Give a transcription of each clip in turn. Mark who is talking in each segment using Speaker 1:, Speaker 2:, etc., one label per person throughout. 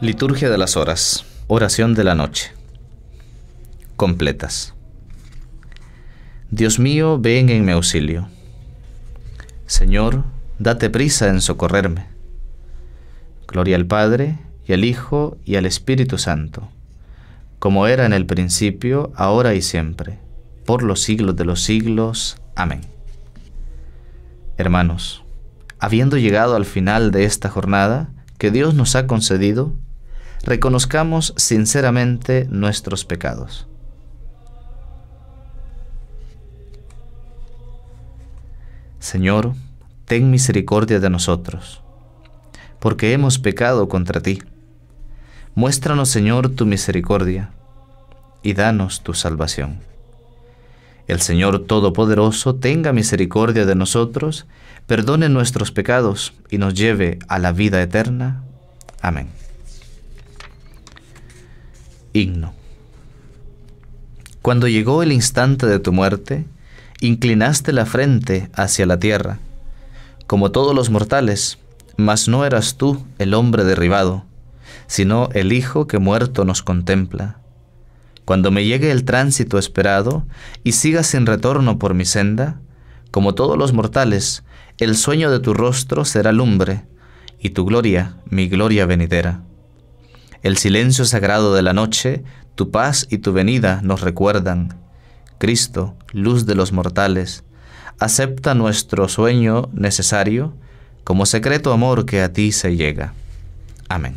Speaker 1: Liturgia de las Horas. Oración de la Noche. Completas. Dios mío, ven en mi auxilio. Señor, date prisa en socorrerme. Gloria al Padre, y al Hijo, y al Espíritu Santo, como era en el principio, ahora y siempre, por los siglos de los siglos. Amén. Hermanos, habiendo llegado al final de esta jornada, que Dios nos ha concedido, reconozcamos sinceramente nuestros pecados. Señor, ten misericordia de nosotros, porque hemos pecado contra ti. Muéstranos, Señor, tu misericordia, y danos tu salvación. El Señor Todopoderoso tenga misericordia de nosotros, perdone nuestros pecados y nos lleve a la vida eterna. Amén. Himno. Cuando llegó el instante de tu muerte, inclinaste la frente hacia la tierra, como todos los mortales, mas no eras tú el hombre derribado, sino el Hijo que muerto nos contempla. Cuando me llegue el tránsito esperado y siga sin retorno por mi senda, como todos los mortales, el sueño de tu rostro será lumbre, y tu gloria mi gloria venidera. El silencio sagrado de la noche, tu paz y tu venida nos recuerdan. Cristo, luz de los mortales, acepta nuestro sueño necesario como secreto amor que a ti se llega. Amén.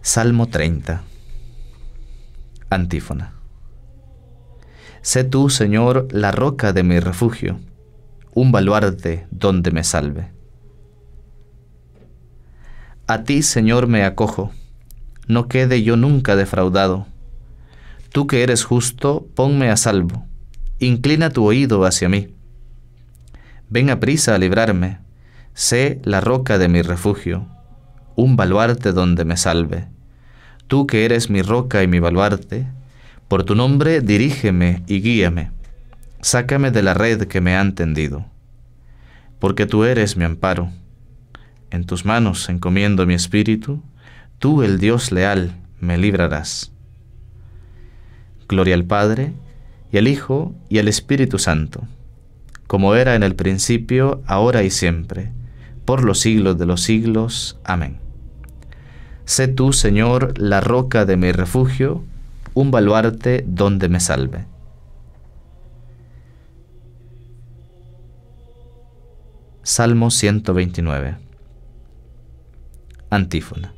Speaker 1: Salmo 30. Antífona. Sé tú, Señor, la roca de mi refugio, un baluarte donde me salve. A ti, Señor, me acojo, no quede yo nunca defraudado. Tú que eres justo, ponme a salvo, inclina tu oído hacia mí. Ven a prisa a librarme, sé la roca de mi refugio, un baluarte donde me salve. Tú que eres mi roca y mi baluarte, por tu nombre dirígeme y guíame. Sácame de la red que me han tendido. Porque tú eres mi amparo. En tus manos encomiendo mi espíritu. Tú, el Dios leal, me librarás. Gloria al Padre, y al Hijo, y al Espíritu Santo, como era en el principio, ahora y siempre, por los siglos de los siglos. Amén. Sé tú, Señor, la roca de mi refugio, un baluarte donde me salve. Salmo 129 Antífona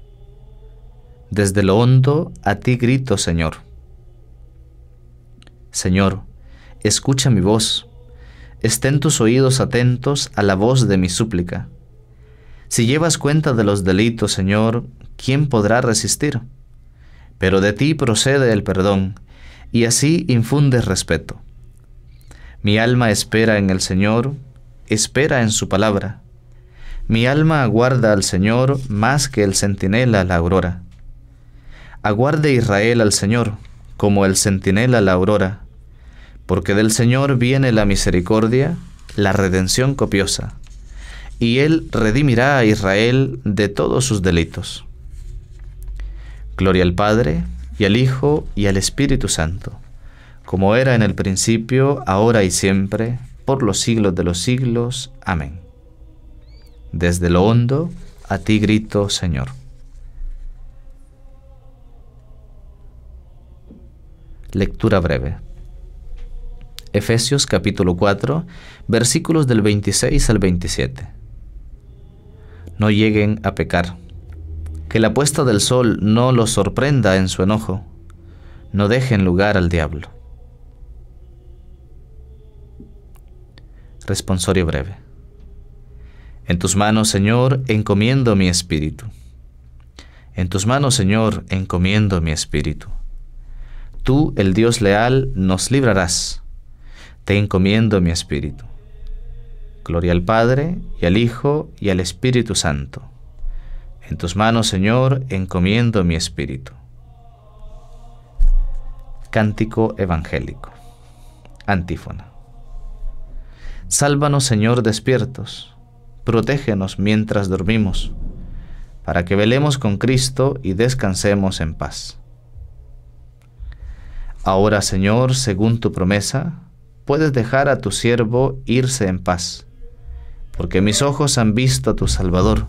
Speaker 1: Desde lo hondo a ti grito, Señor. Señor, escucha mi voz. Estén tus oídos atentos a la voz de mi súplica. Si llevas cuenta de los delitos, Señor, ¿quién podrá resistir? pero de ti procede el perdón, y así infundes respeto. Mi alma espera en el Señor, espera en su palabra. Mi alma aguarda al Señor más que el centinela la aurora. Aguarde Israel al Señor, como el centinela la aurora, porque del Señor viene la misericordia, la redención copiosa, y Él redimirá a Israel de todos sus delitos. Gloria al Padre, y al Hijo, y al Espíritu Santo, como era en el principio, ahora y siempre, por los siglos de los siglos. Amén. Desde lo hondo, a ti grito, Señor. Lectura breve. Efesios capítulo 4, versículos del 26 al 27. No lleguen a pecar que la puesta del sol no los sorprenda en su enojo, no dejen lugar al diablo. Responsorio breve. En tus manos, Señor, encomiendo mi espíritu. En tus manos, Señor, encomiendo mi espíritu. Tú, el Dios leal, nos librarás. Te encomiendo mi espíritu. Gloria al Padre, y al Hijo, y al Espíritu Santo en tus manos, Señor, encomiendo mi espíritu. Cántico evangélico. Antífona. Sálvanos, Señor, despiertos. Protégenos mientras dormimos, para que velemos con Cristo y descansemos en paz. Ahora, Señor, según tu promesa, puedes dejar a tu siervo irse en paz, porque mis ojos han visto a tu Salvador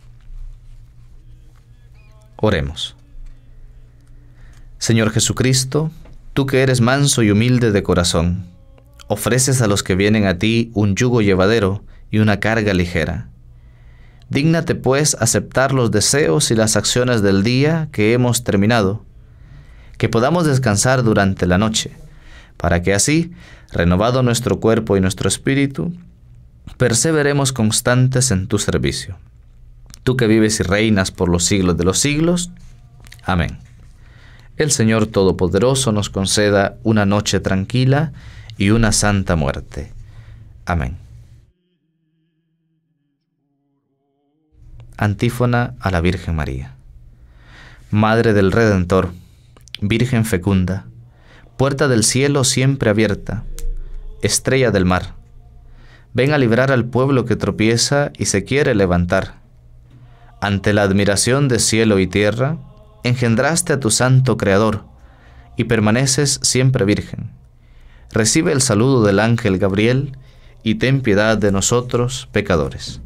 Speaker 1: Oremos. Señor Jesucristo, tú que eres manso y humilde de corazón, ofreces a los que vienen a ti un yugo llevadero y una carga ligera. Dígnate pues aceptar los deseos y las acciones del día que hemos terminado, que podamos descansar durante la noche, para que así, renovado nuestro cuerpo y nuestro espíritu, perseveremos constantes en tu servicio tú que vives y reinas por los siglos de los siglos. Amén. El Señor Todopoderoso nos conceda una noche tranquila y una santa muerte. Amén. Antífona a la Virgen María. Madre del Redentor, Virgen fecunda, puerta del cielo siempre abierta, estrella del mar, ven a librar al pueblo que tropieza y se quiere levantar ante la admiración de cielo y tierra, engendraste a tu santo Creador, y permaneces siempre virgen. Recibe el saludo del ángel Gabriel, y ten piedad de nosotros, pecadores.